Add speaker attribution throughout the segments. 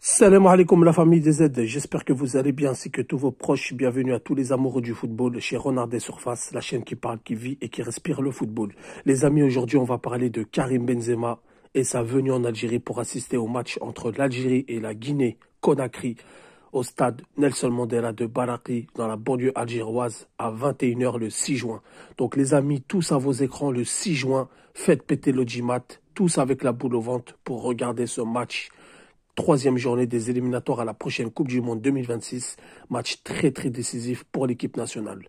Speaker 1: Salam alaikum la famille des Z, j'espère que vous allez bien ainsi que tous vos proches. Bienvenue à tous les amoureux du football chez Renard des Surfaces, la chaîne qui parle, qui vit et qui respire le football. Les amis, aujourd'hui on va parler de Karim Benzema et sa venue en Algérie pour assister au match entre l'Algérie et la Guinée-Conakry au stade Nelson Mandela de Baraki dans la banlieue algéroise à 21h le 6 juin. Donc les amis, tous à vos écrans le 6 juin, faites péter jimat tous avec la boule au ventre pour regarder ce match troisième journée des éliminatoires à la prochaine Coupe du Monde 2026. Match très très décisif pour l'équipe nationale.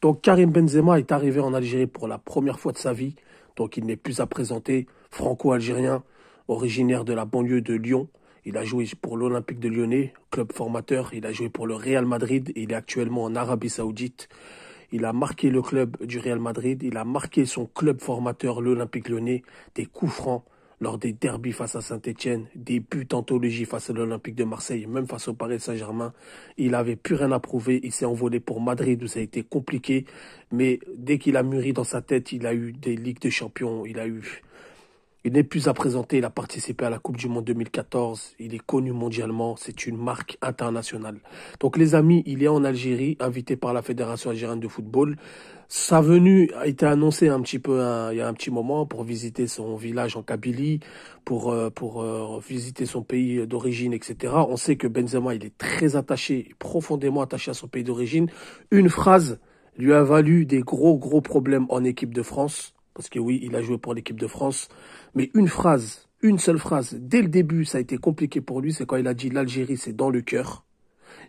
Speaker 1: Donc Karim Benzema est arrivé en Algérie pour la première fois de sa vie. Donc il n'est plus à présenter. Franco-algérien, originaire de la banlieue de Lyon. Il a joué pour l'Olympique de Lyonnais, club formateur. Il a joué pour le Real Madrid. Il est actuellement en Arabie Saoudite. Il a marqué le club du Real Madrid. Il a marqué son club formateur, l'Olympique lyonnais, des coups francs lors des derbys face à Saint-Etienne, des buts face à l'Olympique de Marseille, même face au Paris Saint-Germain. Il avait plus rien à prouver. Il s'est envolé pour Madrid où ça a été compliqué. Mais dès qu'il a mûri dans sa tête, il a eu des Ligues de Champions, il a eu il n'est plus à présenter, il a participé à la Coupe du Monde 2014, il est connu mondialement, c'est une marque internationale. Donc les amis, il est en Algérie, invité par la Fédération algérienne de football. Sa venue a été annoncée un petit peu hein, il y a un petit moment pour visiter son village en Kabylie, pour euh, pour euh, visiter son pays d'origine, etc. On sait que Benzema il est très attaché, profondément attaché à son pays d'origine. Une phrase lui a valu des gros gros problèmes en équipe de France parce que oui, il a joué pour l'équipe de France, mais une phrase, une seule phrase, dès le début, ça a été compliqué pour lui, c'est quand il a dit l'Algérie, c'est dans le cœur,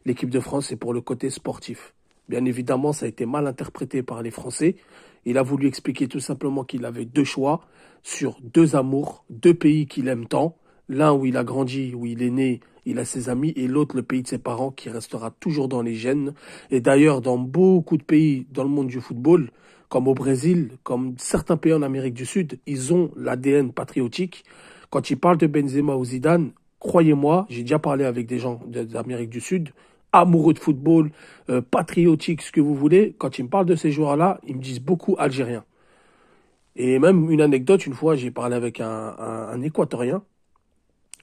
Speaker 1: l'équipe de France, c'est pour le côté sportif. Bien évidemment, ça a été mal interprété par les Français. Il a voulu expliquer tout simplement qu'il avait deux choix sur deux amours, deux pays qu'il aime tant. L'un où il a grandi, où il est né, il a ses amis, et l'autre le pays de ses parents qui restera toujours dans les gènes. Et d'ailleurs, dans beaucoup de pays dans le monde du football, comme au Brésil, comme certains pays en Amérique du Sud, ils ont l'ADN patriotique. Quand ils parlent de Benzema ou Zidane, croyez-moi, j'ai déjà parlé avec des gens d'Amérique du Sud, amoureux de football, euh, patriotiques, ce que vous voulez. Quand ils me parlent de ces joueurs-là, ils me disent beaucoup algériens. Et même une anecdote, une fois, j'ai parlé avec un, équatorien.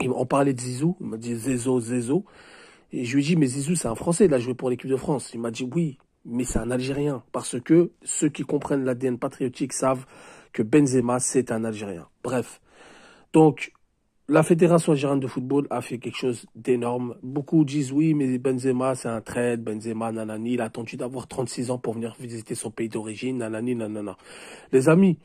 Speaker 1: on parlait de Zizou. Il m'a dit Zézo, Zézo. Et je lui ai dit, mais Zizou, c'est un Français, il a joué pour l'équipe de France. Il m'a dit, oui, mais c'est un Algérien. Parce que ceux qui comprennent l'ADN patriotique savent que Benzema, c'est un Algérien. Bref. Donc, la Fédération algérienne de football a fait quelque chose d'énorme. Beaucoup disent oui, mais Benzema, c'est un trade, Benzema, nanani, il a attendu d'avoir 36 ans pour venir visiter son pays d'origine, nanani, nanana. Les amis,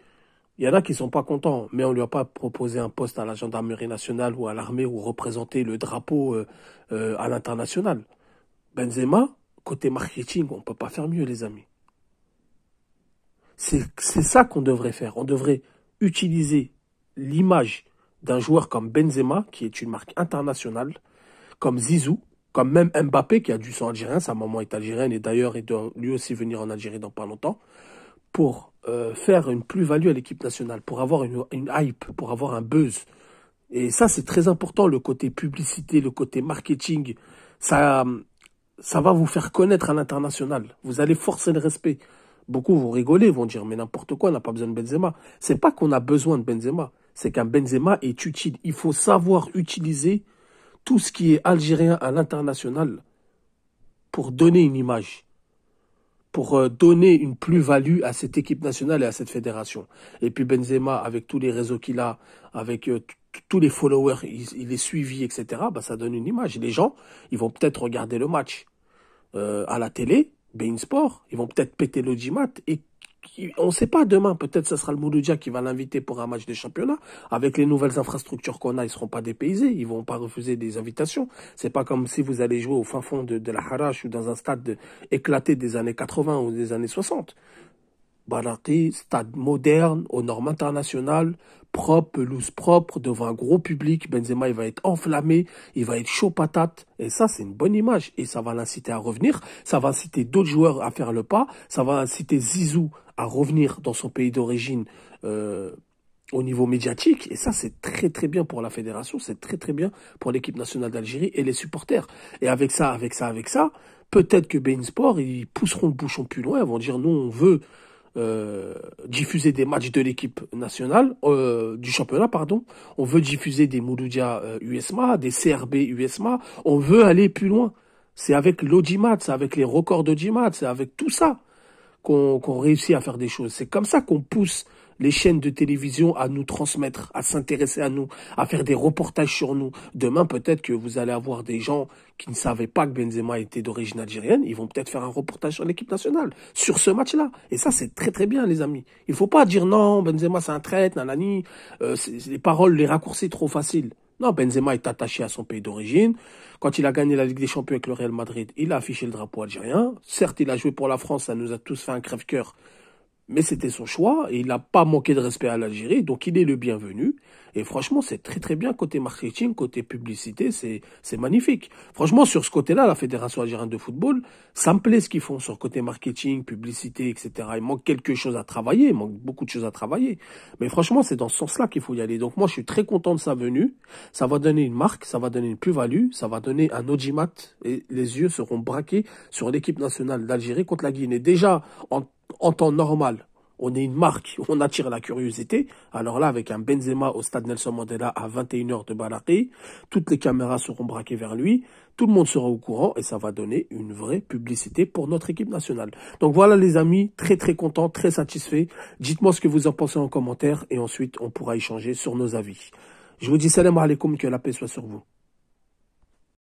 Speaker 1: il y en a qui sont pas contents, mais on lui a pas proposé un poste à la gendarmerie nationale ou à l'armée ou représenter le drapeau euh, euh, à l'international. Benzema, Côté marketing, on ne peut pas faire mieux, les amis. C'est ça qu'on devrait faire. On devrait utiliser l'image d'un joueur comme Benzema, qui est une marque internationale, comme Zizou, comme même Mbappé, qui a du sang algérien, sa maman est algérienne, et d'ailleurs, il doit lui aussi venir en Algérie dans pas longtemps, pour euh, faire une plus-value à l'équipe nationale, pour avoir une, une, hype, pour avoir un buzz. Et ça, c'est très important, le côté publicité, le côté marketing. Ça, ça va vous faire connaître à l'international. Vous allez forcer le respect. Beaucoup vont rigoler, vont dire mais n'importe quoi, on n'a pas besoin de Benzema. C'est pas qu'on a besoin de Benzema, c'est qu'un Benzema est utile. Il faut savoir utiliser tout ce qui est algérien à l'international pour donner une image, pour euh, donner une plus-value à cette équipe nationale et à cette fédération. Et puis Benzema, avec tous les réseaux qu'il a, avec euh, tous les followers, il, est suivi, etc., bah, ça donne une image. Les gens, ils vont peut-être regarder le match. Euh, à la télé, Bein Sport, ils vont peut-être péter le l'audimat et on ne sait pas demain, peut-être ce sera le Mouloudia qui va l'inviter pour un match de championnat. Avec les nouvelles infrastructures qu'on a, ils ne seront pas dépaysés, ils ne vont pas refuser des invitations. C'est pas comme si vous allez jouer au fin fond de, la Harache ou dans un stade éclaté des années 80 ou des années 60. Baraki, stade moderne, aux normes internationales, propre, pelouse propre, devant un gros public. Benzema, il va être enflammé, il va être chaud patate. Et ça, c'est une bonne image. Et ça va l'inciter à revenir. Ça va inciter d'autres joueurs à faire le pas. Ça va inciter Zizou à revenir dans son pays d'origine euh, au niveau médiatique. Et ça, c'est très très bien pour la fédération. C'est très très bien pour l'équipe nationale d'Algérie et les supporters. Et avec ça, avec ça, avec ça, peut-être que Bein Sport, ils pousseront le bouchon plus loin. Ils vont dire, non on veut euh, diffuser des matchs de l'équipe nationale, euh, du championnat, pardon. On veut diffuser des Mouloudia USMA, euh, des CRB USMA. On veut aller plus loin. C'est avec l'Audimat, c'est avec les records d'Audimat, c'est avec tout ça qu'on réussit à faire des choses. C'est comme ça qu'on pousse les chaînes de télévision à nous transmettre, à s'intéresser à nous, à faire des reportages sur nous. Demain, peut-être que vous allez avoir des gens qui ne savaient pas que Benzema était d'origine algérienne. Ils vont peut-être faire un reportage sur l'équipe nationale, sur ce match-là. Et ça, c'est très très bien, les amis. Il ne faut pas dire non, Benzema c'est un traître, nanani. Euh, les paroles, les raccourcis trop faciles. Non, Benzema est attaché à son pays d'origine. Quand il a gagné la Ligue des Champions avec le Real Madrid, il a affiché le drapeau algérien. Certes, il a joué pour la France, ça nous a tous fait un crève-cœur. Mais c'était son choix et il n'a pas manqué de respect à l'Algérie, donc il est le bienvenu. Et franchement, c'est très très bien côté marketing, côté publicité, c'est magnifique. Franchement, sur ce côté-là, la Fédération algérienne de football, ça me plaît ce qu'ils font sur côté marketing, publicité, etc. Il manque quelque chose à travailler, il manque beaucoup de choses à travailler. Mais franchement, c'est dans ce sens-là qu'il faut y aller. Donc moi, je suis très content de sa venue. Ça va donner une marque, ça va donner une plus-value, ça va donner un Ojimat et les yeux seront braqués sur l'équipe nationale d'Algérie contre la Guinée. Déjà, en en temps normal, on est une marque, on attire la curiosité. Alors là, avec un Benzema au stade Nelson Mandela à 21h de Balaki, toutes les caméras seront braquées vers lui, tout le monde sera au courant et ça va donner une vraie publicité pour notre équipe nationale. Donc voilà les amis, très très content, très satisfait. Dites-moi ce que vous en pensez en commentaire et ensuite on pourra échanger sur nos avis. Je vous dis salam alaikum, que la paix soit sur vous.